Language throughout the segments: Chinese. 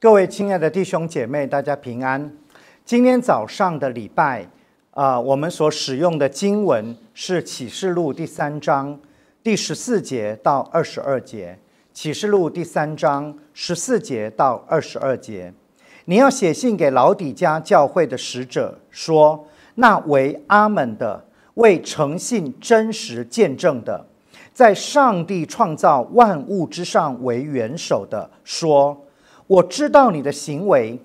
各位亲爱的弟兄姐妹，大家平安。今天早上的礼拜，啊，我们所使用的经文是《启示录》第三章第十四节到二十二节，《启示录》第三章十四节到二十二节。你要写信给老底家教会的使者说：那为阿门的，为诚信真实见证的，在上帝创造万物之上为元首的，说。我知道你的行为，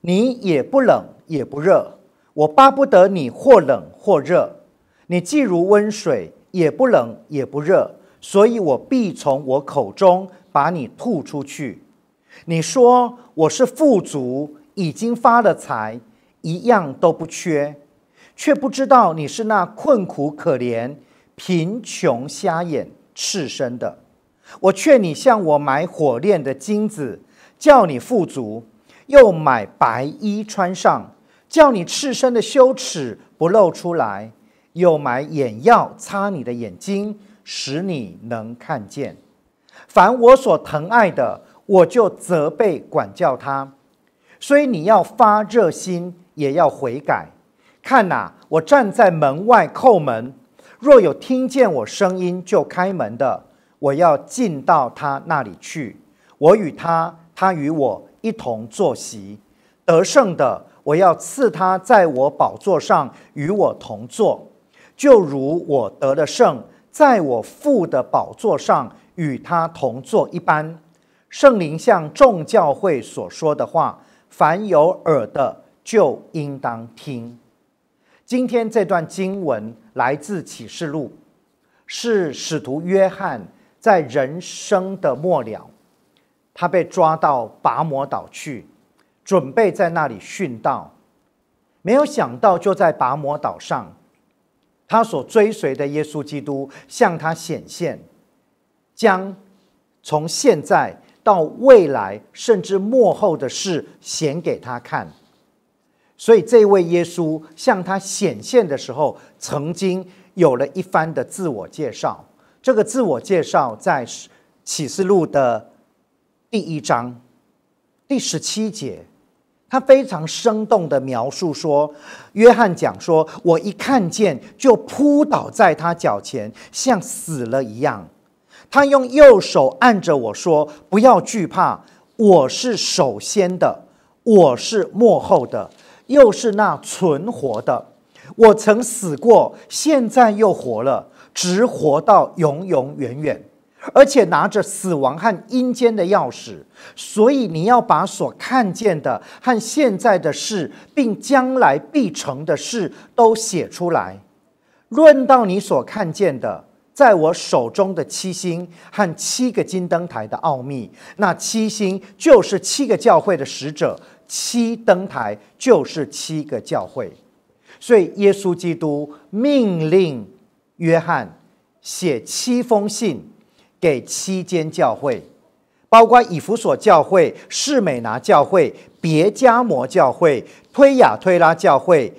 你也不冷也不热，我巴不得你或冷或热，你既如温水，也不冷也不热，所以我必从我口中把你吐出去。你说我是富足，已经发了财，一样都不缺，却不知道你是那困苦可怜、贫穷瞎眼、赤身的。我劝你向我买火炼的金子。叫你富足，又买白衣穿上；叫你赤身的羞耻不露出来，又买眼药擦你的眼睛，使你能看见。凡我所疼爱的，我就责备管教他。所以你要发热心，也要悔改。看哪，我站在门外叩门，若有听见我声音就开门的，我要进到他那里去。我与他。他与我一同坐席，得胜的我要赐他在我宝座上与我同坐，就如我得了胜，在我父的宝座上与他同坐一般。圣灵向众教会所说的话，凡有耳的就应当听。今天这段经文来自启示录，是使徒约翰在人生的末了。他被抓到拔摩岛去，准备在那里殉道，没有想到就在拔摩岛上，他所追随的耶稣基督向他显现，将从现在到未来甚至幕后的事显给他看。所以这位耶稣向他显现的时候，曾经有了一番的自我介绍。这个自我介绍在启示录的。第一章，第十七节，他非常生动的描述说：“约翰讲说，我一看见就扑倒在他脚前，像死了一样。他用右手按着我说：‘不要惧怕，我是首先的，我是幕后的，又是那存活的。我曾死过，现在又活了，直活到永永远远。’”而且拿着死亡和阴间的钥匙，所以你要把所看见的和现在的事，并将来必成的事都写出来。论到你所看见的，在我手中的七星和七个金灯台的奥秘，那七星就是七个教会的使者，七灯台就是七个教会。所以耶稣基督命令约翰写七封信。给七间教会，包括以弗所教会、士美拿教会、别加摩教会、推雅推拉教会、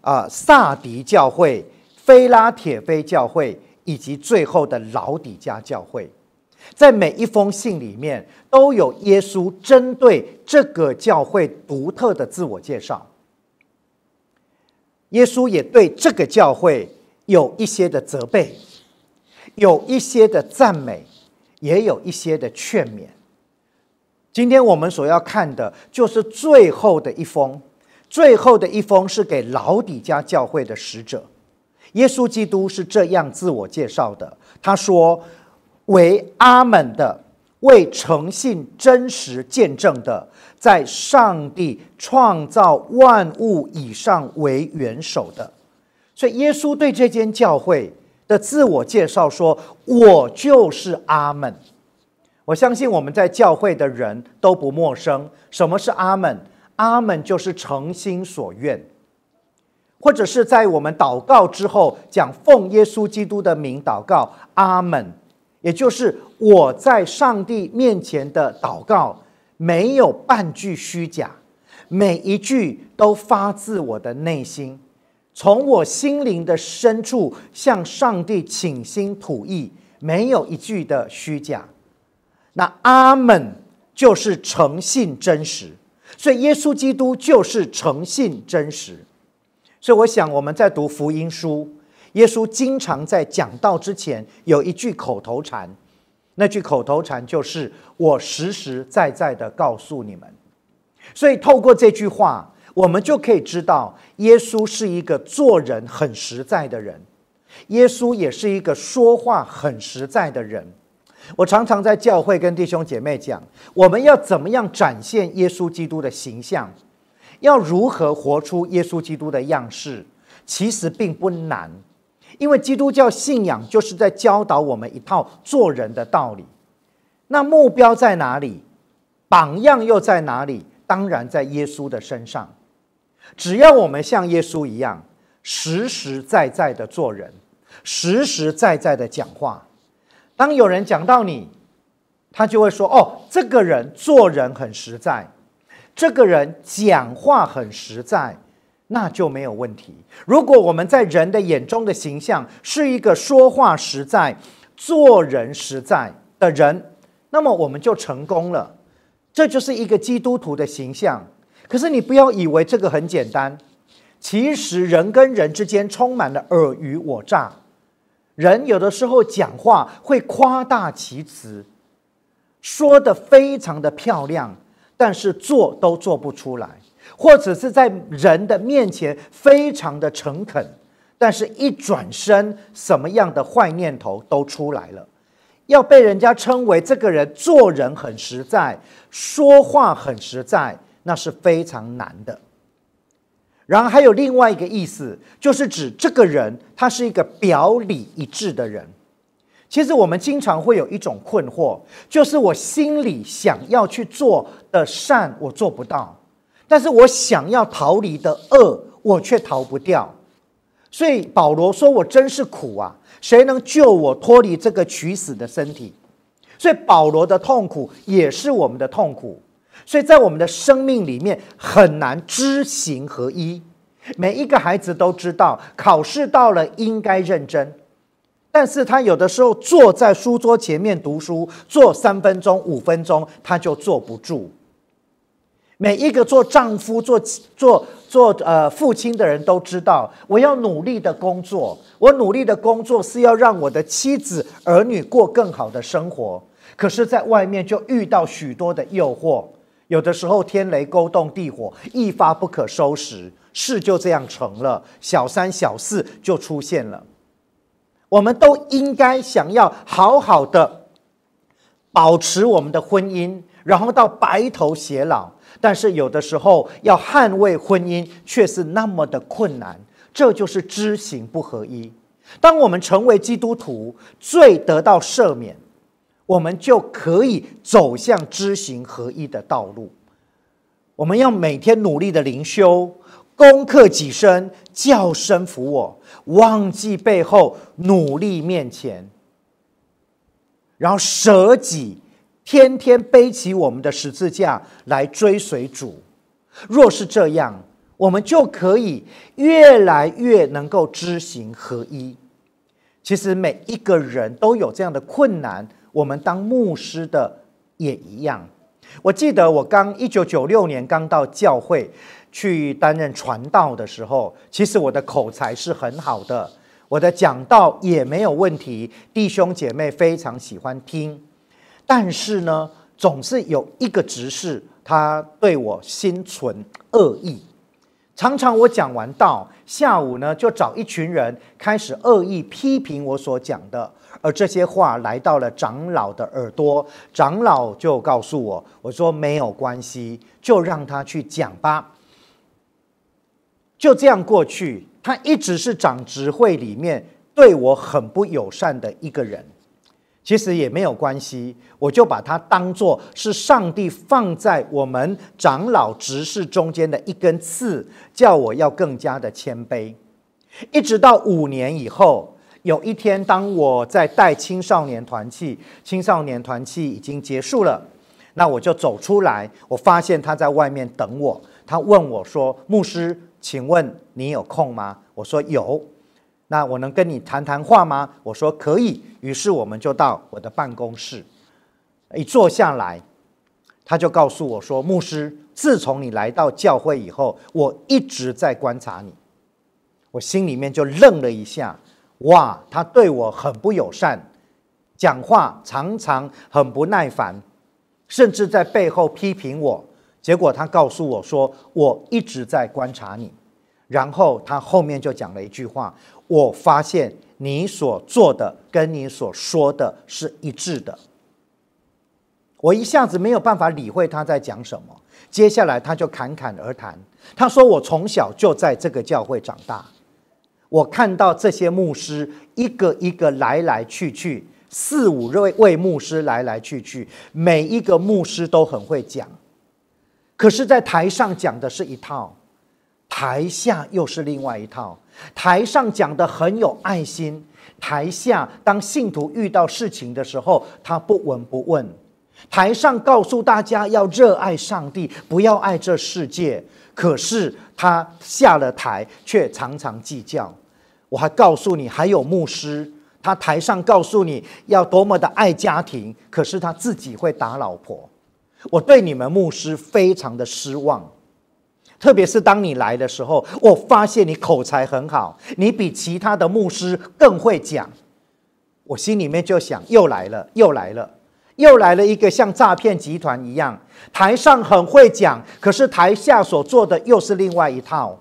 啊、萨迪教会、菲拉铁菲教会，以及最后的老底嘉教会，在每一封信里面都有耶稣针对这个教会独特的自我介绍。耶稣也对这个教会有一些的责备。有一些的赞美，也有一些的劝勉。今天我们所要看的就是最后的一封，最后的一封是给老底家教会的使者。耶稣基督是这样自我介绍的：“他说，为阿门的，为诚信真实见证的，在上帝创造万物以上为元首的。”所以，耶稣对这间教会。的自我介绍说：“我就是阿门。”我相信我们在教会的人都不陌生。什么是阿门？阿门就是诚心所愿，或者是在我们祷告之后讲奉耶稣基督的名祷告阿门，也就是我在上帝面前的祷告没有半句虚假，每一句都发自我的内心。从我心灵的深处向上帝倾心吐意，没有一句的虚假。那阿门就是诚信真实，所以耶稣基督就是诚信真实。所以我想我们在读福音书，耶稣经常在讲道之前有一句口头禅，那句口头禅就是“我实实在在的告诉你们”。所以透过这句话，我们就可以知道。耶稣是一个做人很实在的人，耶稣也是一个说话很实在的人。我常常在教会跟弟兄姐妹讲，我们要怎么样展现耶稣基督的形象，要如何活出耶稣基督的样式，其实并不难，因为基督教信仰就是在教导我们一套做人的道理。那目标在哪里？榜样又在哪里？当然在耶稣的身上。只要我们像耶稣一样实实在在的做人，实实在在的讲话，当有人讲到你，他就会说：“哦，这个人做人很实在，这个人讲话很实在，那就没有问题。”如果我们在人的眼中的形象是一个说话实在、做人实在的人，那么我们就成功了。这就是一个基督徒的形象。可是你不要以为这个很简单，其实人跟人之间充满了尔虞我诈。人有的时候讲话会夸大其词，说的非常的漂亮，但是做都做不出来；或者是在人的面前非常的诚恳，但是一转身什么样的坏念头都出来了。要被人家称为这个人做人很实在，说话很实在。那是非常难的。然后还有另外一个意思，就是指这个人他是一个表里一致的人。其实我们经常会有一种困惑，就是我心里想要去做的善，我做不到；，但是我想要逃离的恶，我却逃不掉。所以保罗说：“我真是苦啊！谁能救我脱离这个取死的身体？”所以保罗的痛苦也是我们的痛苦。所以在我们的生命里面很难知行合一。每一个孩子都知道考试到了应该认真，但是他有的时候坐在书桌前面读书，坐三分钟五分钟他就坐不住。每一个做丈夫做做做呃父亲的人都知道，我要努力的工作，我努力的工作是要让我的妻子儿女过更好的生活。可是，在外面就遇到许多的诱惑。有的时候，天雷勾动地火，一发不可收拾，事就这样成了，小三、小四就出现了。我们都应该想要好好的保持我们的婚姻，然后到白头偕老。但是有的时候，要捍卫婚姻却是那么的困难，这就是知行不合一。当我们成为基督徒，罪得到赦免。我们就可以走向知行合一的道路。我们要每天努力的灵修，攻克己身，叫声服我，忘记背后，努力面前，然后舍己，天天背起我们的十字架来追随主。若是这样，我们就可以越来越能够知行合一。其实每一个人都有这样的困难。我们当牧师的也一样。我记得我刚一九九六年刚到教会去担任传道的时候，其实我的口才是很好的，我的讲道也没有问题，弟兄姐妹非常喜欢听。但是呢，总是有一个执事他对我心存恶意。常常我讲完道，下午呢就找一群人开始恶意批评我所讲的，而这些话来到了长老的耳朵，长老就告诉我，我说没有关系，就让他去讲吧。就这样过去，他一直是长智慧里面对我很不友善的一个人。其实也没有关系，我就把它当做是上帝放在我们长老执事中间的一根刺，叫我要更加的谦卑。一直到五年以后，有一天，当我在带青少年团契，青少年团契已经结束了，那我就走出来，我发现他在外面等我，他问我说：“牧师，请问你有空吗？”我说：“有。”那我能跟你谈谈话吗？我说可以。于是我们就到我的办公室，一坐下来，他就告诉我说：“牧师，自从你来到教会以后，我一直在观察你。”我心里面就愣了一下。哇，他对我很不友善，讲话常常很不耐烦，甚至在背后批评我。结果他告诉我说：“我一直在观察你。”然后他后面就讲了一句话。我发现你所做的跟你所说的是一致的，我一下子没有办法理会他在讲什么。接下来他就侃侃而谈，他说：“我从小就在这个教会长大，我看到这些牧师一个一个来来去去，四五位位牧师来来去去，每一个牧师都很会讲，可是，在台上讲的是一套，台下又是另外一套。”台上讲的很有爱心，台下当信徒遇到事情的时候，他不闻不问。台上告诉大家要热爱上帝，不要爱这世界，可是他下了台却常常计较。我还告诉你，还有牧师，他台上告诉你要多么的爱家庭，可是他自己会打老婆。我对你们牧师非常的失望。特别是当你来的时候，我发现你口才很好，你比其他的牧师更会讲。我心里面就想，又来了，又来了，又来了一个像诈骗集团一样，台上很会讲，可是台下所做的又是另外一套。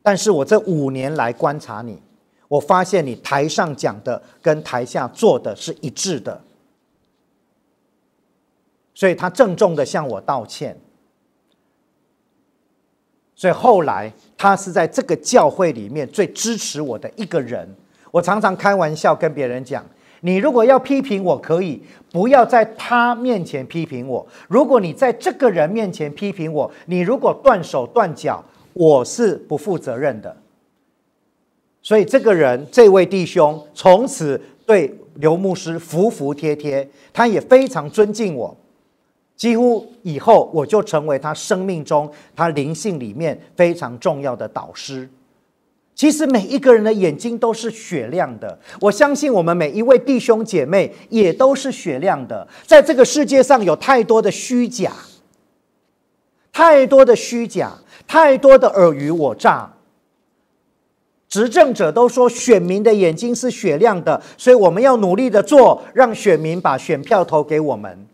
但是我这五年来观察你，我发现你台上讲的跟台下做的是一致的，所以他郑重的向我道歉。所以后来他是在这个教会里面最支持我的一个人。我常常开玩笑跟别人讲：“你如果要批评我，可以不要在他面前批评我。如果你在这个人面前批评我，你如果断手断脚，我是不负责任的。”所以这个人，这位弟兄从此对刘牧师服服帖帖，他也非常尊敬我。几乎以后，我就成为他生命中、他灵性里面非常重要的导师。其实每一个人的眼睛都是雪亮的，我相信我们每一位弟兄姐妹也都是雪亮的。在这个世界上，有太多的虚假，太多的虚假，太多的尔虞我诈。执政者都说选民的眼睛是雪亮的，所以我们要努力的做，让选民把选票投给我们。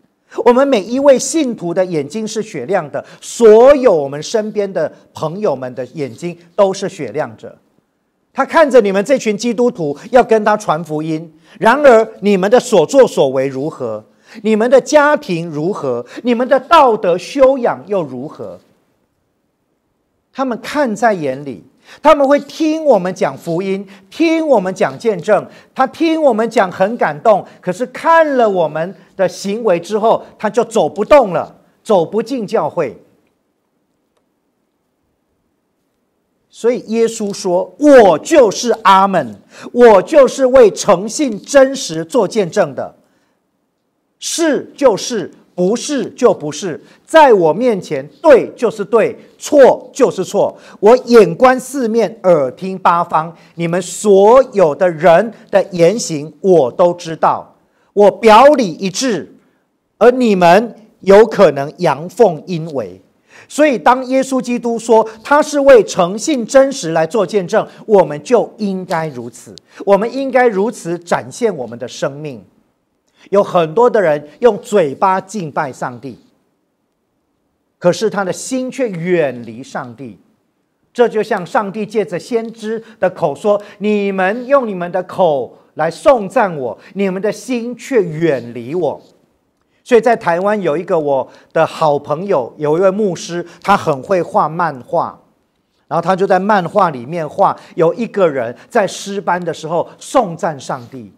我们每一位信徒的眼睛是雪亮的，所有我们身边的朋友们的眼睛都是雪亮者。他看着你们这群基督徒要跟他传福音，然而你们的所作所为如何？你们的家庭如何？你们的道德修养又如何？他们看在眼里。他们会听我们讲福音，听我们讲见证，他听我们讲很感动。可是看了我们的行为之后，他就走不动了，走不进教会。所以耶稣说：“我就是阿门，我就是为诚信真实做见证的，是就是。”不是就不是，在我面前，对就是对，错就是错。我眼观四面，耳听八方，你们所有的人的言行我都知道。我表里一致，而你们有可能阳奉阴违。所以，当耶稣基督说他是为诚信真实来做见证，我们就应该如此。我们应该如此展现我们的生命。有很多的人用嘴巴敬拜上帝，可是他的心却远离上帝。这就像上帝借着先知的口说：“你们用你们的口来颂赞我，你们的心却远离我。”所以在台湾有一个我的好朋友，有一位牧师，他很会画漫画，然后他就在漫画里面画有一个人在诗班的时候颂赞上帝。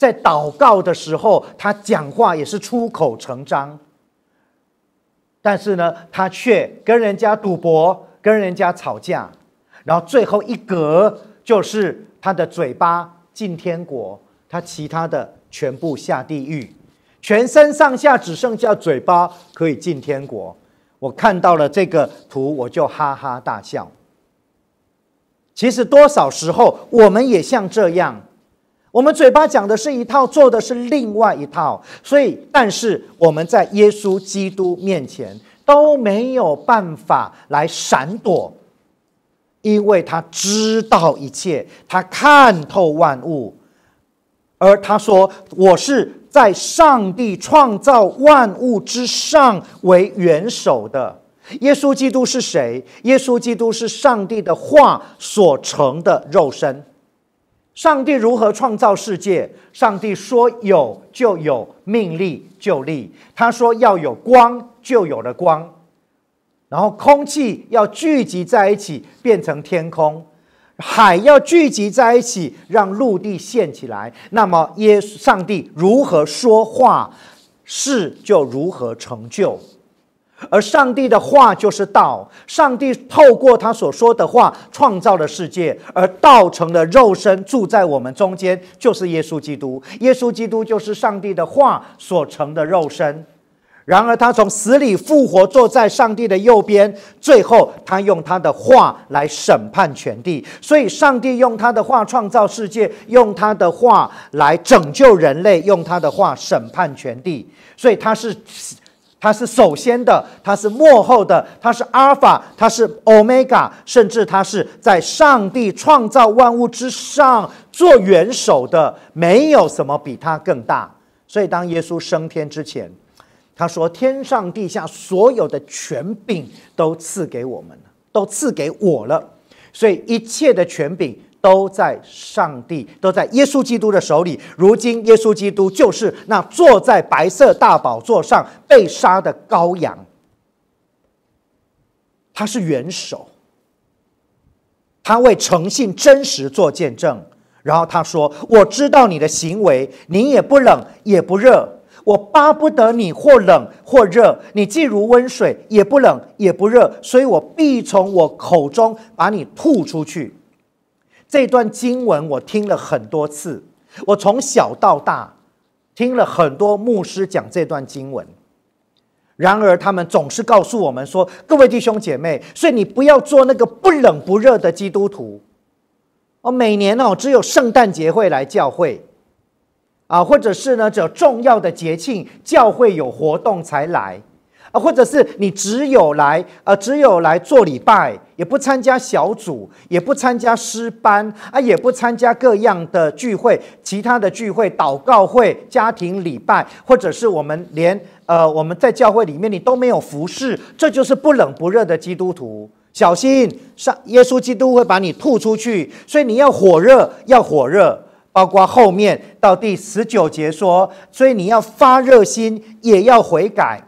在祷告的时候，他讲话也是出口成章，但是呢，他却跟人家赌博，跟人家吵架，然后最后一格就是他的嘴巴进天国，他其他的全部下地狱，全身上下只剩下嘴巴可以进天国。我看到了这个图，我就哈哈大笑。其实多少时候我们也像这样。我们嘴巴讲的是一套，做的是另外一套，所以，但是我们在耶稣基督面前都没有办法来闪躲，因为他知道一切，他看透万物，而他说：“我是在上帝创造万物之上为元首的。”耶稣基督是谁？耶稣基督是上帝的话所成的肉身。上帝如何创造世界？上帝说有就有，命立就立。他说要有光，就有了光；然后空气要聚集在一起，变成天空；海要聚集在一起，让陆地现起来。那么耶，上帝如何说话，事就如何成就。而上帝的话就是道，上帝透过他所说的话创造了世界，而道成了肉身住在我们中间，就是耶稣基督。耶稣基督就是上帝的话所成的肉身，然而他从死里复活，坐在上帝的右边，最后他用他的话来审判全地。所以，上帝用他的话创造世界，用他的话来拯救人类，用他的话审判全地。所以，他是。他是首先的，他是幕后的，他是阿尔法，他是欧米伽，甚至他是在上帝创造万物之上做元首的，没有什么比他更大。所以当耶稣升天之前，他说：“天上地下所有的权柄都赐给我们了，都赐给我了。”所以一切的权柄。都在上帝，都在耶稣基督的手里。如今，耶稣基督就是那坐在白色大宝座上被杀的羔羊，他是元首，他为诚信真实做见证。然后他说：“我知道你的行为，你也不冷也不热。我巴不得你或冷或热，你既如温水，也不冷也不热，所以我必从我口中把你吐出去。”这段经文我听了很多次，我从小到大听了很多牧师讲这段经文，然而他们总是告诉我们说：“各位弟兄姐妹，所以你不要做那个不冷不热的基督徒哦。”每年哦，只有圣诞节会来教会啊，或者是呢，只有重要的节庆教会有活动才来。啊，或者是你只有来，呃，只有来做礼拜，也不参加小组，也不参加师班，啊，也不参加各样的聚会，其他的聚会、祷告会、家庭礼拜，或者是我们连呃，我们在教会里面你都没有服侍，这就是不冷不热的基督徒。小心，上耶稣基督会把你吐出去。所以你要火热，要火热，包括后面到第十九节说，所以你要发热心，也要悔改。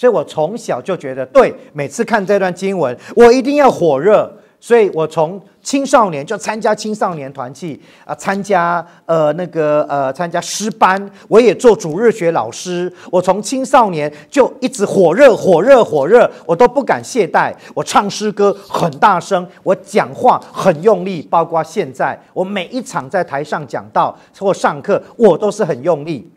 所以我从小就觉得对，每次看这段经文，我一定要火热。所以我从青少年就参加青少年团契啊，参加呃那个呃参加师班，我也做主日学老师。我从青少年就一直火热、火热、火热，我都不敢懈怠。我唱诗歌很大声，我讲话很用力，包括现在我每一场在台上讲到或上课，我都是很用力。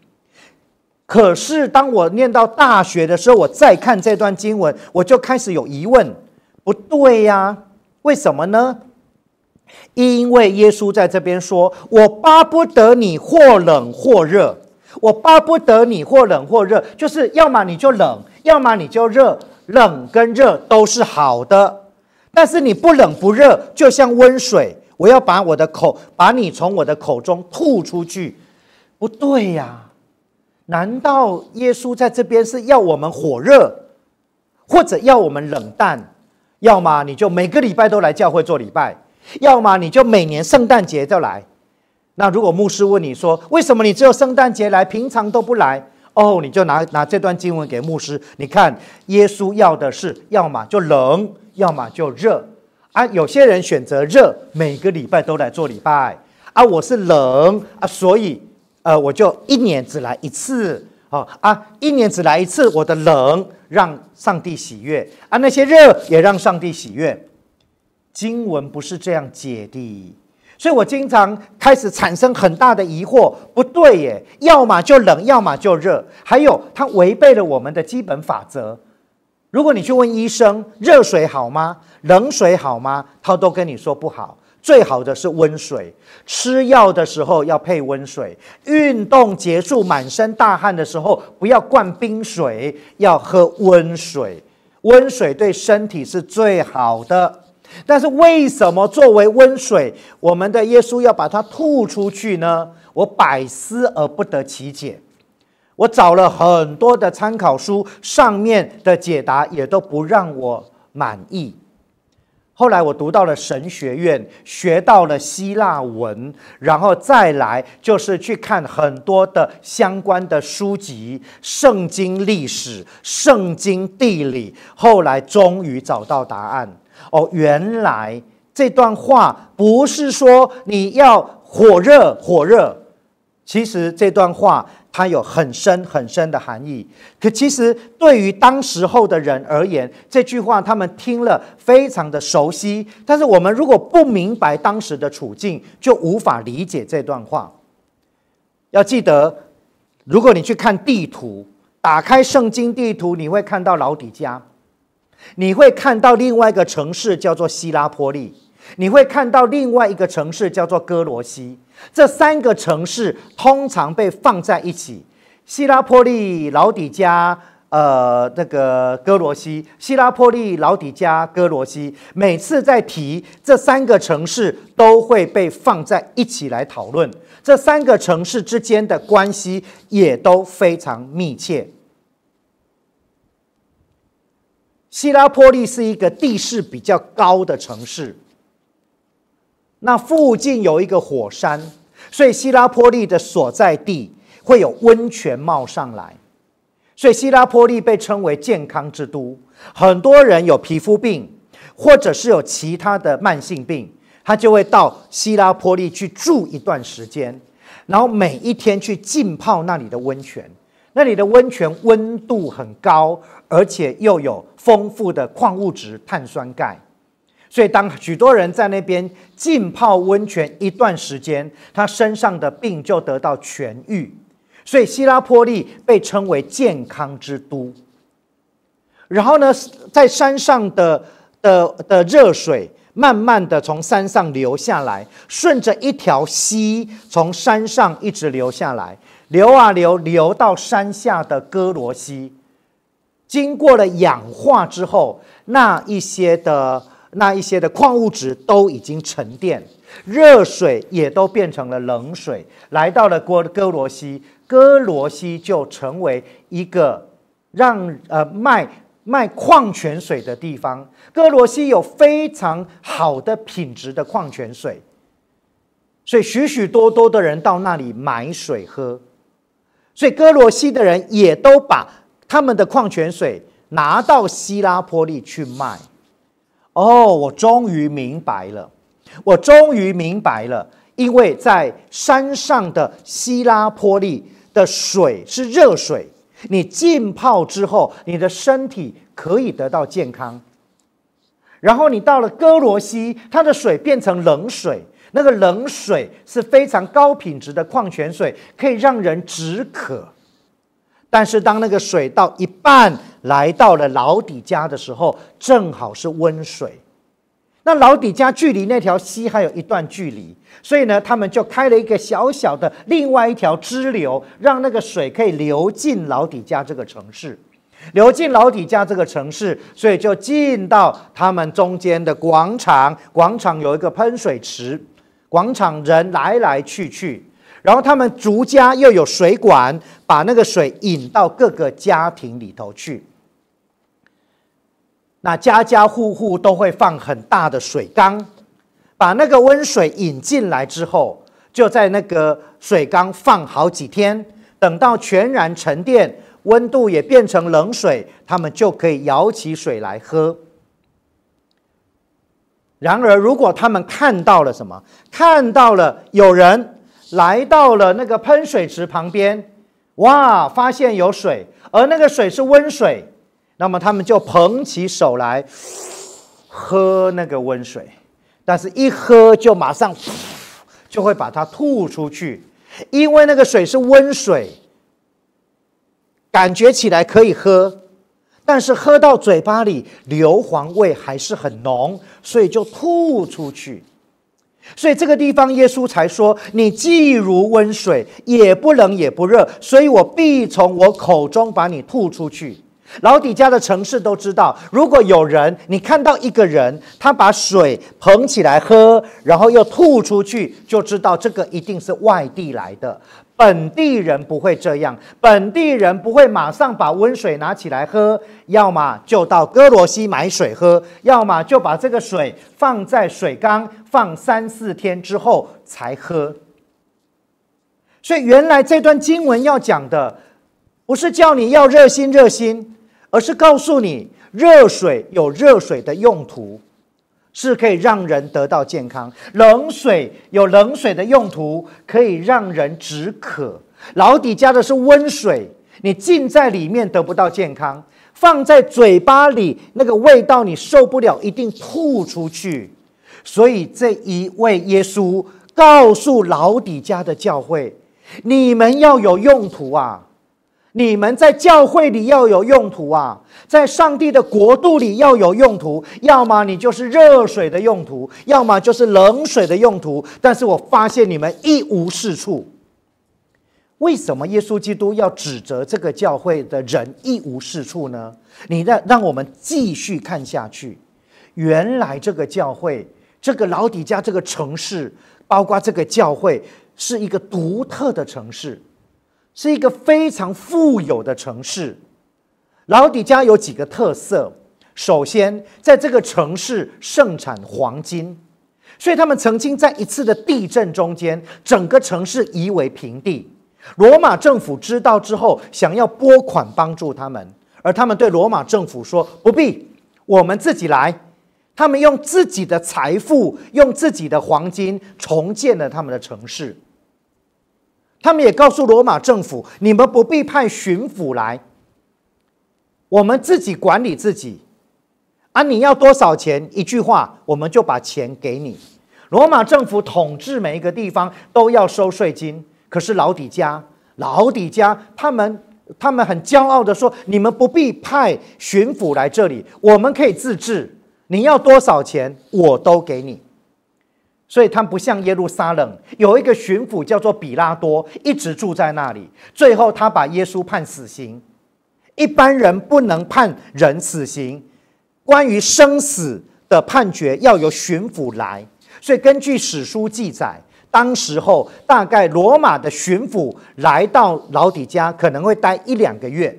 可是，当我念到大学的时候，我再看这段经文，我就开始有疑问：不对呀，为什么呢？因为耶稣在这边说：“我巴不得你或冷或热，我巴不得你或冷或热，就是要么你就冷，要么你就热，冷跟热都是好的。但是你不冷不热，就像温水，我要把我的口把你从我的口中吐出去，不对呀。”难道耶稣在这边是要我们火热，或者要我们冷淡？要么你就每个礼拜都来教会做礼拜，要么你就每年圣诞节就来。那如果牧师问你说：“为什么你只有圣诞节来，平常都不来？”哦，你就拿拿这段经文给牧师，你看耶稣要的是，要么就冷，要么就热啊。有些人选择热，每个礼拜都来做礼拜啊，我是冷啊，所以。呃，我就一年只来一次，哦啊，一年只来一次，我的冷让上帝喜悦，啊，那些热也让上帝喜悦，经文不是这样解的，所以我经常开始产生很大的疑惑，不对耶，要么就冷，要么就热，还有它违背了我们的基本法则。如果你去问医生，热水好吗？冷水好吗？他都跟你说不好。最好的是温水，吃药的时候要配温水，运动结束满身大汗的时候不要灌冰水，要喝温水。温水对身体是最好的。但是为什么作为温水，我们的耶稣要把它吐出去呢？我百思而不得其解。我找了很多的参考书，上面的解答也都不让我满意。后来我读到了神学院，学到了希腊文，然后再来就是去看很多的相关的书籍，圣经历史、圣经地理。后来终于找到答案，哦，原来这段话不是说你要火热火热。其实这段话它有很深很深的含义，可其实对于当时候的人而言，这句话他们听了非常的熟悉。但是我们如果不明白当时的处境，就无法理解这段话。要记得，如果你去看地图，打开圣经地图，你会看到老底家，你会看到另外一个城市叫做希拉坡利。你会看到另外一个城市叫做哥罗西，这三个城市通常被放在一起。希拉波利、老底加，呃，那个哥罗西、希拉波利、老底加、哥罗西，每次在提这三个城市，都会被放在一起来讨论。这三个城市之间的关系也都非常密切。希拉波利是一个地势比较高的城市。那附近有一个火山，所以希拉坡利的所在地会有温泉冒上来，所以希拉坡利被称为健康之都。很多人有皮肤病，或者是有其他的慢性病，他就会到希拉坡利去住一段时间，然后每一天去浸泡那里的温泉。那里的温泉温度很高，而且又有丰富的矿物质碳酸钙。所以，当许多人在那边浸泡温泉一段时间，他身上的病就得到痊愈。所以，希拉坡利被称为健康之都。然后呢，在山上的的的热水，慢慢的从山上流下来，顺着一条溪，从山上一直流下来，流啊流，流到山下的哥罗西。经过了氧化之后，那一些的。那一些的矿物质都已经沉淀，热水也都变成了冷水，来到了哥哥罗西，哥罗西就成为一个让呃卖卖矿泉水的地方。哥罗西有非常好的品质的矿泉水，所以许许多多的人到那里买水喝，所以哥罗西的人也都把他们的矿泉水拿到希拉坡利去卖。哦，我终于明白了，我终于明白了，因为在山上的希拉坡利的水是热水，你浸泡之后，你的身体可以得到健康。然后你到了哥罗西，它的水变成冷水，那个冷水是非常高品质的矿泉水，可以让人止渴。但是当那个水到一半来到了老底家的时候，正好是温水。那老底家距离那条溪还有一段距离，所以呢，他们就开了一个小小的另外一条支流，让那个水可以流进老底家这个城市，流进老底家这个城市，所以就进到他们中间的广场。广场有一个喷水池，广场人来来去去。然后他们逐家又有水管，把那个水引到各个家庭里头去。那家家户户都会放很大的水缸，把那个温水引进来之后，就在那个水缸放好几天，等到全然沉淀，温度也变成冷水，他们就可以舀起水来喝。然而，如果他们看到了什么，看到了有人。来到了那个喷水池旁边，哇，发现有水，而那个水是温水，那么他们就捧起手来喝那个温水，但是一喝就马上就会把它吐出去，因为那个水是温水，感觉起来可以喝，但是喝到嘴巴里硫磺味还是很浓，所以就吐出去。所以这个地方，耶稣才说：“你既如温水，也不冷也不热，所以我必从我口中把你吐出去。”老底家的城市都知道，如果有人你看到一个人，他把水捧起来喝，然后又吐出去，就知道这个一定是外地来的。本地人不会这样，本地人不会马上把温水拿起来喝，要么就到哥罗西买水喝，要么就把这个水放在水缸放三四天之后才喝。所以，原来这段经文要讲的，不是叫你要热心热心，而是告诉你热水有热水的用途。是可以让人得到健康。冷水有冷水的用途，可以让人止渴。老底加的是温水，你浸在里面得不到健康。放在嘴巴里，那个味道你受不了一定吐出去。所以这一位耶稣告诉老底加的教会，你们要有用途啊。你们在教会里要有用途啊，在上帝的国度里要有用途，要么你就是热水的用途，要么就是冷水的用途。但是我发现你们一无是处。为什么耶稣基督要指责这个教会的人一无是处呢？你让让我们继续看下去，原来这个教会，这个老底家这个城市，包括这个教会，是一个独特的城市。是一个非常富有的城市，老底加有几个特色。首先，在这个城市盛产黄金，所以他们曾经在一次的地震中间，整个城市夷为平地。罗马政府知道之后，想要拨款帮助他们，而他们对罗马政府说：“不必，我们自己来。”他们用自己的财富，用自己的黄金，重建了他们的城市。他们也告诉罗马政府：“你们不必派巡抚来，我们自己管理自己。啊，你要多少钱？一句话，我们就把钱给你。罗马政府统治每一个地方都要收税金，可是老底家，老底家，他们，他们很骄傲的说：你们不必派巡抚来这里，我们可以自治。你要多少钱，我都给你。”所以，他不像耶路撒冷有一个巡抚叫做比拉多，一直住在那里。最后，他把耶稣判死刑。一般人不能判人死刑，关于生死的判决要由巡抚来。所以，根据史书记载，当时候大概罗马的巡抚来到老底家，可能会待一两个月，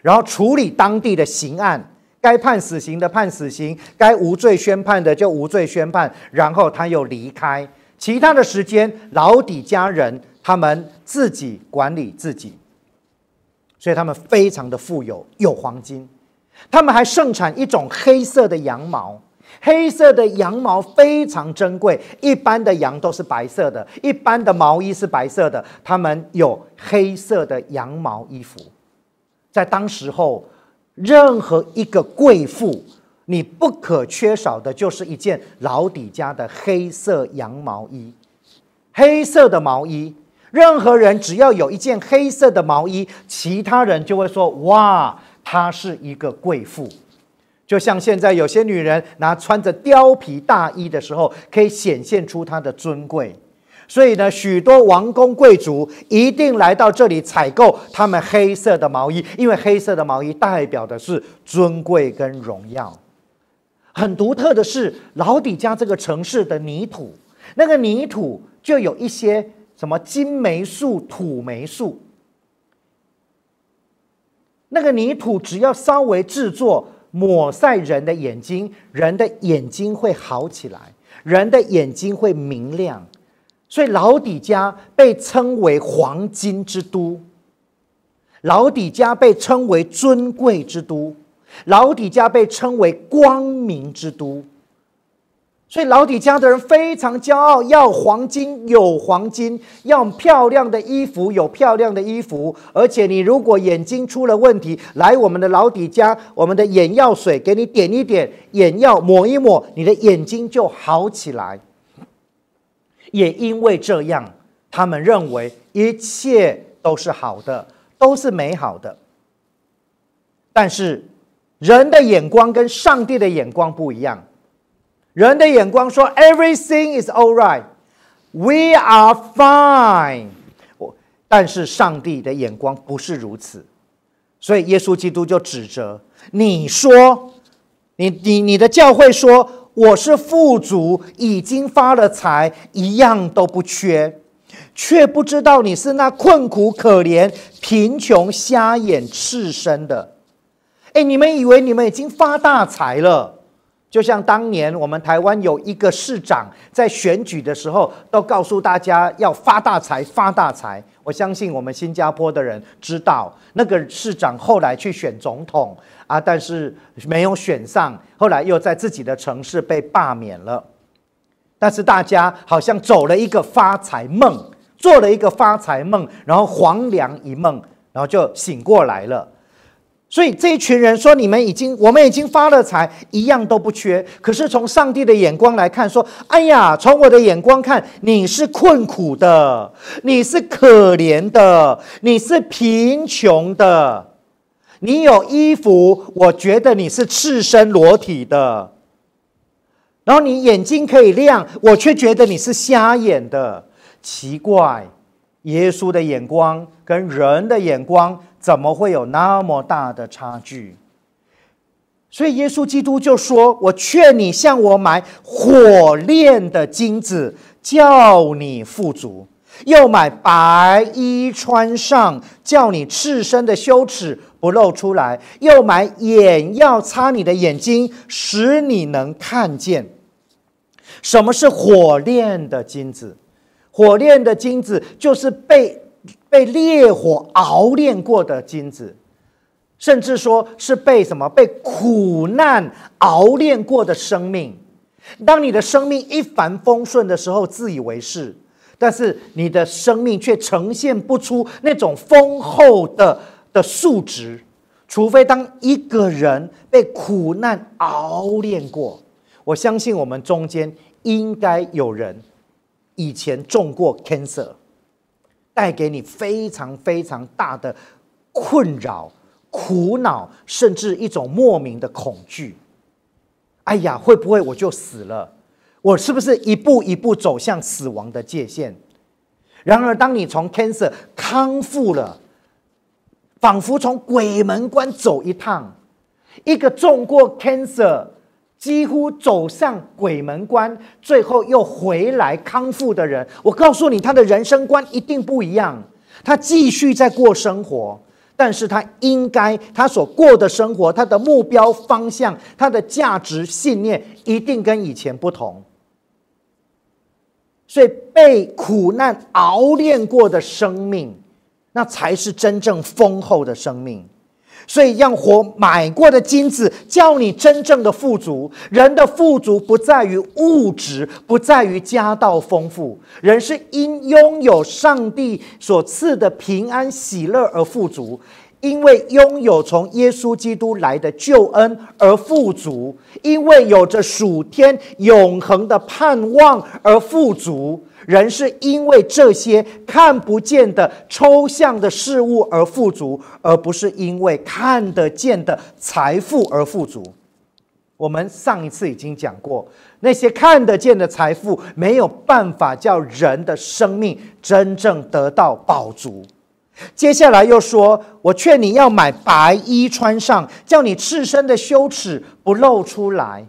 然后处理当地的刑案。该判死刑的判死刑，该无罪宣判的就无罪宣判，然后他又离开。其他的时间，老底家人他们自己管理自己，所以他们非常的富有，有黄金。他们还盛产一种黑色的羊毛，黑色的羊毛非常珍贵，一般的羊都是白色的，一般的毛衣是白色的，他们有黑色的羊毛衣服，在当时候。任何一个贵妇，你不可缺少的就是一件老底家的黑色羊毛衣。黑色的毛衣，任何人只要有一件黑色的毛衣，其他人就会说：“哇，她是一个贵妇。”就像现在有些女人拿穿着貂皮大衣的时候，可以显现出她的尊贵。所以呢，许多王公贵族一定来到这里采购他们黑色的毛衣，因为黑色的毛衣代表的是尊贵跟荣耀。很独特的是，老底加这个城市的泥土，那个泥土就有一些什么金霉素、土霉素。那个泥土只要稍微制作，抹在人的眼睛，人的眼睛会好起来，人的眼睛会明亮。所以老底家被称为黄金之都，老底家被称为尊贵之都，老底家被称为光明之都。所以老底家的人非常骄傲，要黄金有黄金，要漂亮的衣服有漂亮的衣服，而且你如果眼睛出了问题，来我们的老底家，我们的眼药水给你点一点，眼药抹一抹，你的眼睛就好起来。也因为这样，他们认为一切都是好的，都是美好的。但是，人的眼光跟上帝的眼光不一样。人的眼光说：“Everything is all right, we are fine。”我但是上帝的眼光不是如此，所以耶稣基督就指责你说：“你、你、你的教会说。”我是富足，已经发了财，一样都不缺，却不知道你是那困苦、可怜、贫穷、瞎眼、赤身的。哎，你们以为你们已经发大财了？就像当年我们台湾有一个市长在选举的时候，都告诉大家要发大财，发大财。我相信我们新加坡的人知道，那个市长后来去选总统啊，但是没有选上，后来又在自己的城市被罢免了。但是大家好像走了一个发财梦，做了一个发财梦，然后黄粱一梦，然后就醒过来了。所以这一群人说：“你们已经，我们已经发了财，一样都不缺。”可是从上帝的眼光来看，说：“哎呀，从我的眼光看，你是困苦的，你是可怜的，你是贫穷的，你有衣服，我觉得你是赤身裸体的。然后你眼睛可以亮，我却觉得你是瞎眼的。奇怪，耶稣的眼光跟人的眼光。”怎么会有那么大的差距？所以耶稣基督就说：“我劝你向我买火炼的金子，叫你富足；又买白衣穿上，叫你赤身的羞耻不露出来；又买眼药擦你的眼睛，使你能看见。”什么是火炼的金子？火炼的金子就是被。被烈火熬炼过的金子，甚至说是被什么被苦难熬炼过的生命。当你的生命一帆风顺的时候，自以为是，但是你的生命却呈现不出那种丰厚的的数值。除非当一个人被苦难熬炼过，我相信我们中间应该有人以前中过 cancer。带给你非常非常大的困扰、苦恼，甚至一种莫名的恐惧。哎呀，会不会我就死了？我是不是一步一步走向死亡的界限？然而，当你从 cancer 康复了，仿佛从鬼门关走一趟，一个中过 cancer。几乎走向鬼门关，最后又回来康复的人，我告诉你，他的人生观一定不一样。他继续在过生活，但是他应该，他所过的生活，他的目标方向，他的价值信念，一定跟以前不同。所以，被苦难熬炼过的生命，那才是真正丰厚的生命。所以，让活买过的金子叫你真正的富足。人的富足不在于物质，不在于家道丰富，人是因拥有上帝所赐的平安喜乐而富足，因为拥有从耶稣基督来的救恩而富足，因为有着属天永恒的盼望而富足。人是因为这些看不见的抽象的事物而富足，而不是因为看得见的财富而富足。我们上一次已经讲过，那些看得见的财富没有办法叫人的生命真正得到饱足。接下来又说：“我劝你要买白衣穿上，叫你赤身的羞耻不露出来。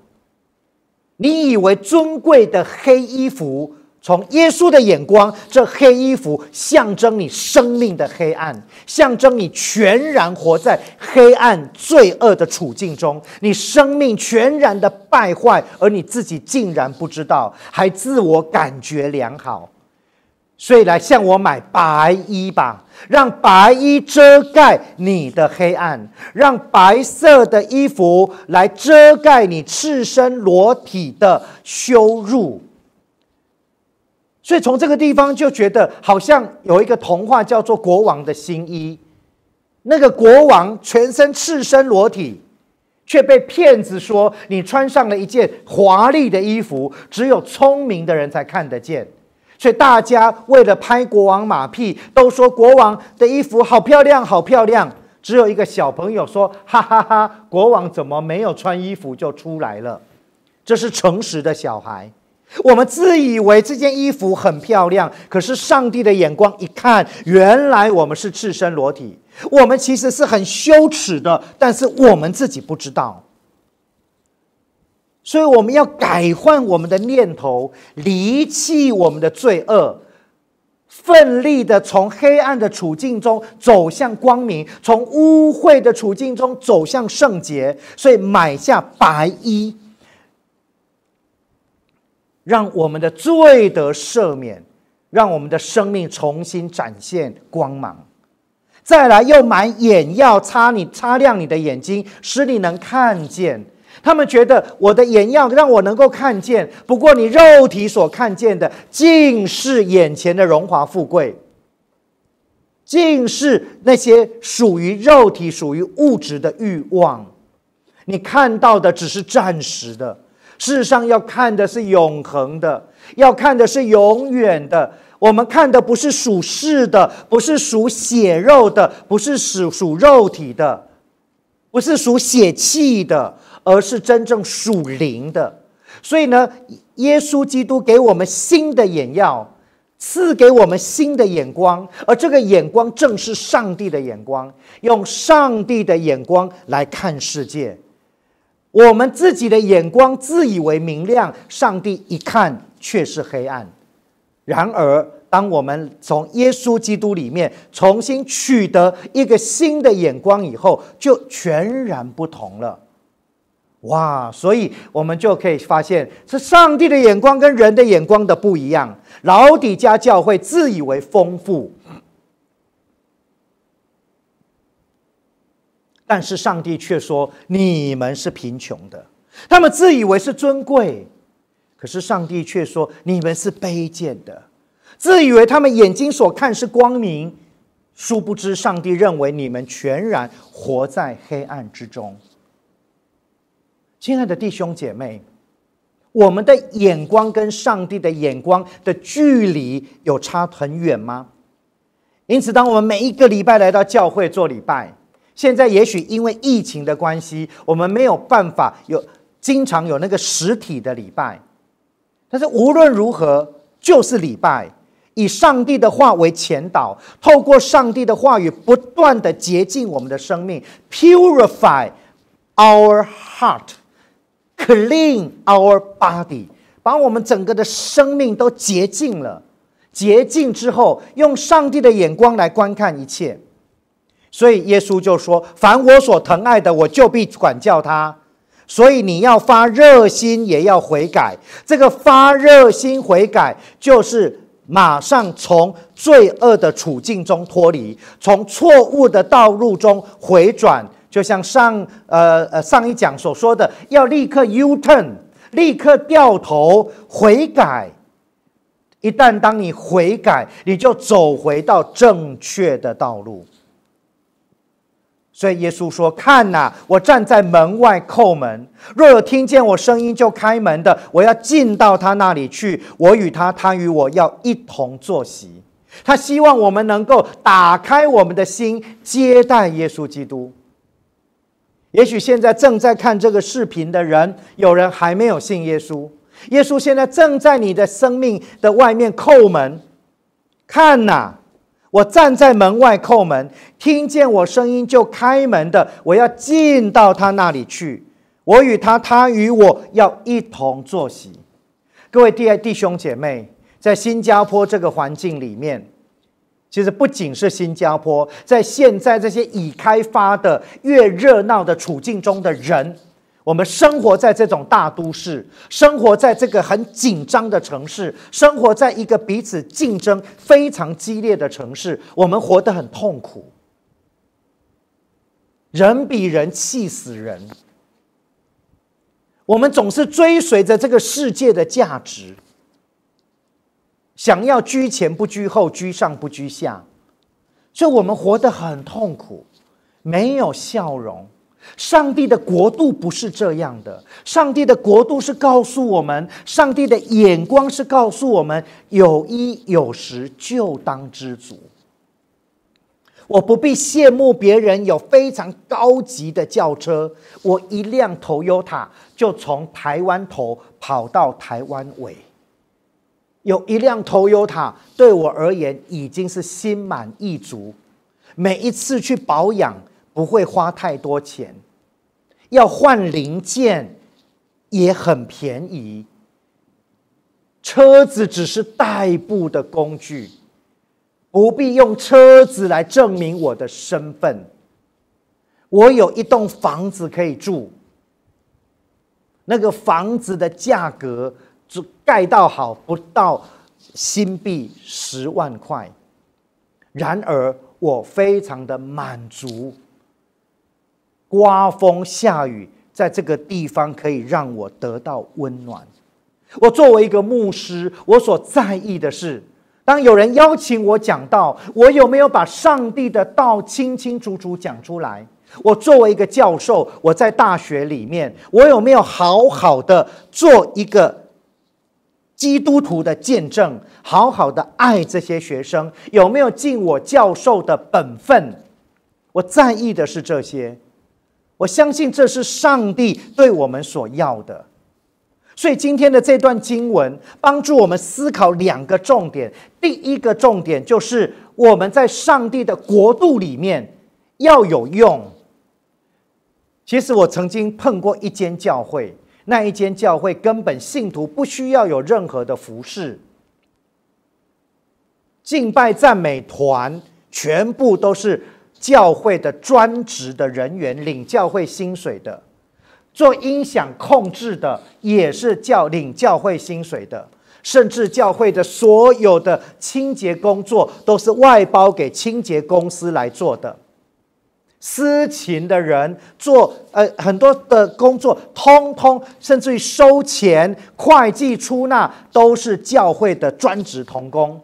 你以为尊贵的黑衣服。”从耶稣的眼光，这黑衣服象征你生命的黑暗，象征你全然活在黑暗罪恶的处境中，你生命全然的败坏，而你自己竟然不知道，还自我感觉良好。所以来向我买白衣吧，让白衣遮盖你的黑暗，让白色的衣服来遮盖你赤身裸体的羞辱。所以从这个地方就觉得好像有一个童话叫做《国王的新衣》，那个国王全身赤身裸体，却被骗子说你穿上了一件华丽的衣服，只有聪明的人才看得见。所以大家为了拍国王马屁，都说国王的衣服好漂亮，好漂亮。只有一个小朋友说：“哈哈哈，国王怎么没有穿衣服就出来了？”这是诚实的小孩。我们自以为这件衣服很漂亮，可是上帝的眼光一看，原来我们是赤身裸体，我们其实是很羞耻的，但是我们自己不知道。所以我们要改换我们的念头，离弃我们的罪恶，奋力的从黑暗的处境中走向光明，从污秽的处境中走向圣洁，所以买下白衣。让我们的罪得赦免，让我们的生命重新展现光芒。再来，又买眼药擦你，擦亮你的眼睛，使你能看见。他们觉得我的眼药让我能够看见。不过，你肉体所看见的，尽是眼前的荣华富贵，尽是那些属于肉体、属于物质的欲望。你看到的只是暂时的。世上要看的是永恒的，要看的是永远的。我们看的不是属世的，不是属血肉的，不是属属肉体的，不是属血气的，而是真正属灵的。所以呢，耶稣基督给我们新的眼药，赐给我们新的眼光，而这个眼光正是上帝的眼光，用上帝的眼光来看世界。我们自己的眼光自以为明亮，上帝一看却是黑暗。然而，当我们从耶稣基督里面重新取得一个新的眼光以后，就全然不同了。哇！所以我们就可以发现，是上帝的眼光跟人的眼光的不一样。老底家教会自以为丰富。但是上帝却说：“你们是贫穷的，他们自以为是尊贵；可是上帝却说：你们是卑贱的，自以为他们眼睛所看是光明，殊不知上帝认为你们全然活在黑暗之中。”亲爱的弟兄姐妹，我们的眼光跟上帝的眼光的距离有差很远吗？因此，当我们每一个礼拜来到教会做礼拜，现在也许因为疫情的关系，我们没有办法有经常有那个实体的礼拜。但是无论如何，就是礼拜，以上帝的话为前导，透过上帝的话语不断的洁净我们的生命，purify our heart, clean our body，把我们整个的生命都洁净了。洁净之后，用上帝的眼光来观看一切。所以耶稣就说：“凡我所疼爱的，我就必管教他。所以你要发热心，也要悔改。这个发热心悔改，就是马上从罪恶的处境中脱离，从错误的道路中回转。就像上呃呃上一讲所说的，要立刻 u turn，立刻掉头悔改。一旦当你悔改，你就走回到正确的道路。”所以耶稣说：“看呐，我站在门外叩门，若有听见我声音就开门的，我要进到他那里去，我与他，他与我要一同坐席。”他希望我们能够打开我们的心，接待耶稣基督。也许现在正在看这个视频的人，有人还没有信耶稣。耶稣现在正在你的生命的外面叩门，看呐！我站在门外叩门，听见我声音就开门的，我要进到他那里去。我与他，他与我，要一同坐席。各位弟弟兄姐妹，在新加坡这个环境里面，其实不仅是新加坡，在现在这些已开发的越热闹的处境中的人。我们生活在这种大都市，生活在这个很紧张的城市，生活在一个彼此竞争非常激烈的城市，我们活得很痛苦，人比人气死人。我们总是追随着这个世界的价值，想要居前不居后，居上不居下，所以我们活得很痛苦，没有笑容。上帝的国度不是这样的。上帝的国度是告诉我们，上帝的眼光是告诉我们，有一有食就当知足。我不必羡慕别人有非常高级的轿车，我一辆头悠塔就从台湾头跑到台湾尾，有一辆头悠塔对我而言已经是心满意足。每一次去保养。不会花太多钱，要换零件也很便宜。车子只是代步的工具，不必用车子来证明我的身份。我有一栋房子可以住，那个房子的价格，只盖到好不到新币十万块。然而，我非常的满足。刮风下雨，在这个地方可以让我得到温暖。我作为一个牧师，我所在意的是，当有人邀请我讲道，我有没有把上帝的道清清楚楚讲出来？我作为一个教授，我在大学里面，我有没有好好的做一个基督徒的见证，好好的爱这些学生，有没有尽我教授的本分？我在意的是这些。我相信这是上帝对我们所要的，所以今天的这段经文帮助我们思考两个重点。第一个重点就是我们在上帝的国度里面要有用。其实我曾经碰过一间教会，那一间教会根本信徒不需要有任何的服饰，敬拜赞美团全部都是。教会的专职的人员领教会薪水的，做音响控制的也是教领教会薪水的，甚至教会的所有的清洁工作都是外包给清洁公司来做的。司琴的人做呃很多的工作，通通甚至于收钱、会计、出纳都是教会的专职童工，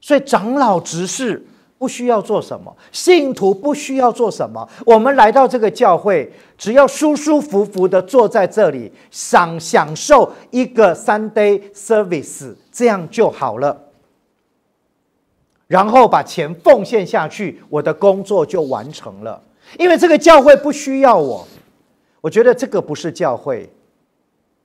所以长老、执事。不需要做什么，信徒不需要做什么。我们来到这个教会，只要舒舒服服的坐在这里，享享受一个 Sunday service，这样就好了。然后把钱奉献下去，我的工作就完成了。因为这个教会不需要我，我觉得这个不是教会。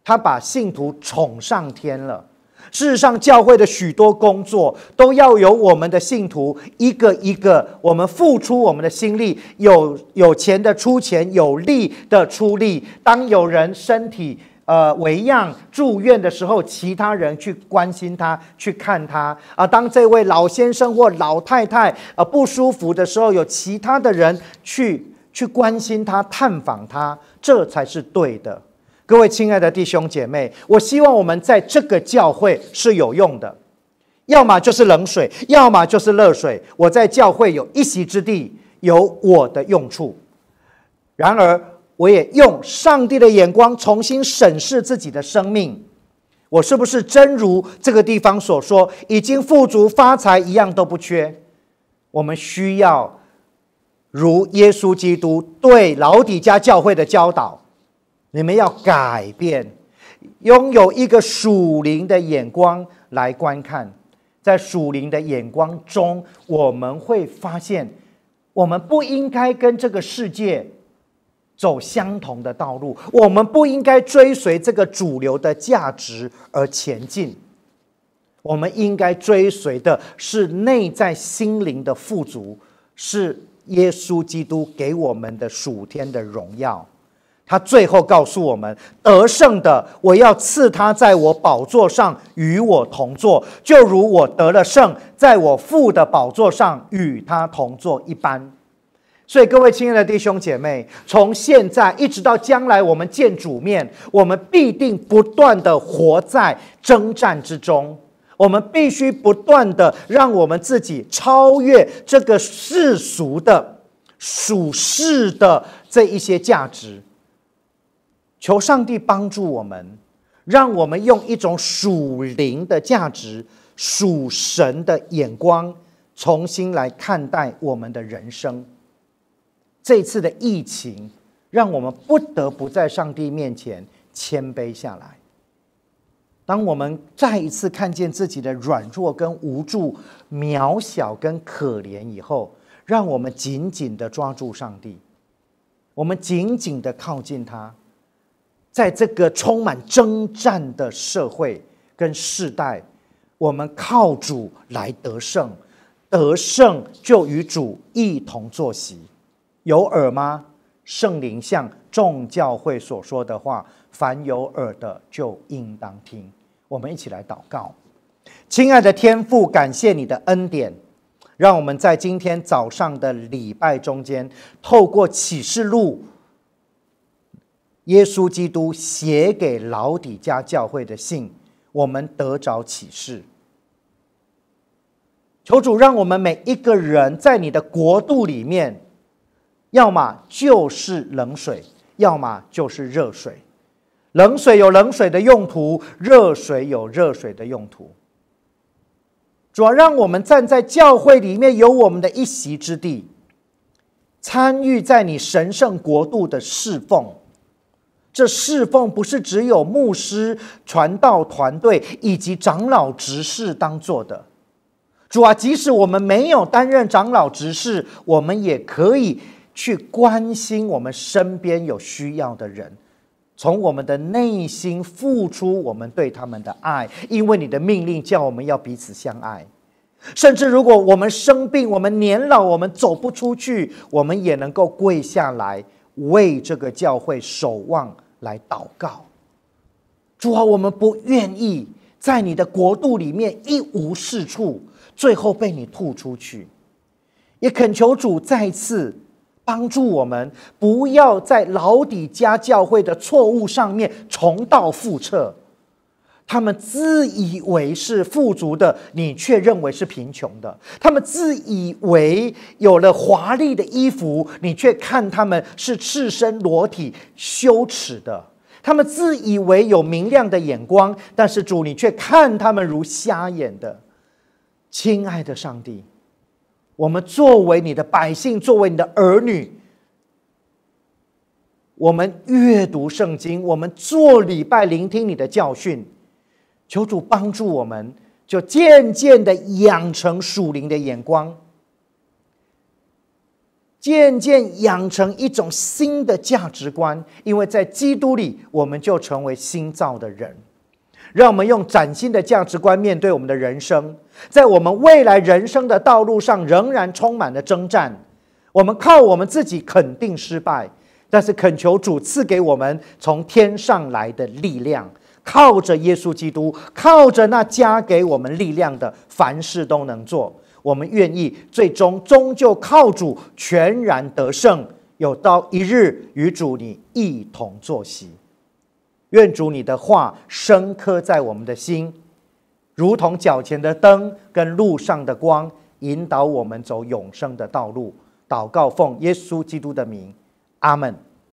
他把信徒宠上天了。事实上，教会的许多工作都要由我们的信徒一个一个，我们付出我们的心力，有有钱的出钱，有力的出力。当有人身体呃为恙住院的时候，其他人去关心他，去看他啊。当这位老先生或老太太呃不舒服的时候，有其他的人去去关心他、探访他，这才是对的。各位亲爱的弟兄姐妹，我希望我们在这个教会是有用的，要么就是冷水，要么就是热水。我在教会有一席之地，有我的用处。然而，我也用上帝的眼光重新审视自己的生命，我是不是真如这个地方所说，已经富足、发财，一样都不缺？我们需要如耶稣基督对老底家教会的教导。你们要改变，拥有一个属灵的眼光来观看，在属灵的眼光中，我们会发现，我们不应该跟这个世界走相同的道路，我们不应该追随这个主流的价值而前进，我们应该追随的是内在心灵的富足，是耶稣基督给我们的属天的荣耀。他最后告诉我们：“得胜的，我要赐他在我宝座上与我同坐，就如我得了胜，在我父的宝座上与他同坐一般。”所以，各位亲爱的弟兄姐妹，从现在一直到将来，我们见主面，我们必定不断的活在征战之中，我们必须不断的让我们自己超越这个世俗的、属世的这一些价值。求上帝帮助我们，让我们用一种属灵的价值、属神的眼光，重新来看待我们的人生。这次的疫情，让我们不得不在上帝面前谦卑下来。当我们再一次看见自己的软弱跟无助、渺小跟可怜以后，让我们紧紧的抓住上帝，我们紧紧的靠近他。在这个充满征战的社会跟世代，我们靠主来得胜，得胜就与主一同坐席。有耳吗？圣灵像众教会所说的话，凡有耳的就应当听。我们一起来祷告，亲爱的天父，感谢你的恩典，让我们在今天早上的礼拜中间，透过启示录。耶稣基督写给老底家教会的信，我们得着启示。求主让我们每一个人在你的国度里面，要么就是冷水，要么就是热水。冷水有冷水的用途，热水有热水的用途。主，让我们站在教会里面有我们的一席之地，参与在你神圣国度的侍奉。这侍奉不是只有牧师、传道团队以及长老、执事当做的。主啊，即使我们没有担任长老、执事，我们也可以去关心我们身边有需要的人，从我们的内心付出我们对他们的爱，因为你的命令叫我们要彼此相爱。甚至如果我们生病、我们年老、我们走不出去，我们也能够跪下来。为这个教会守望来祷告，主啊，我们不愿意在你的国度里面一无是处，最后被你吐出去。也恳求主再次帮助我们，不要在老底加教会的错误上面重蹈覆辙。他们自以为是富足的，你却认为是贫穷的；他们自以为有了华丽的衣服，你却看他们是赤身裸体、羞耻的；他们自以为有明亮的眼光，但是主你却看他们如瞎眼的。亲爱的上帝，我们作为你的百姓，作为你的儿女，我们阅读圣经，我们做礼拜，聆听你的教训。求主帮助我们，就渐渐的养成属灵的眼光，渐渐养成一种新的价值观。因为在基督里，我们就成为新造的人。让我们用崭新的价值观面对我们的人生，在我们未来人生的道路上，仍然充满了征战。我们靠我们自己，肯定失败。但是恳求主赐给我们从天上来的力量。靠着耶稣基督，靠着那加给我们力量的，凡事都能做。我们愿意，最终终究靠主，全然得胜。有到一日与主你一同坐席，愿主你的话深刻在我们的心，如同脚前的灯跟路上的光，引导我们走永生的道路。祷告奉耶稣基督的名，阿门。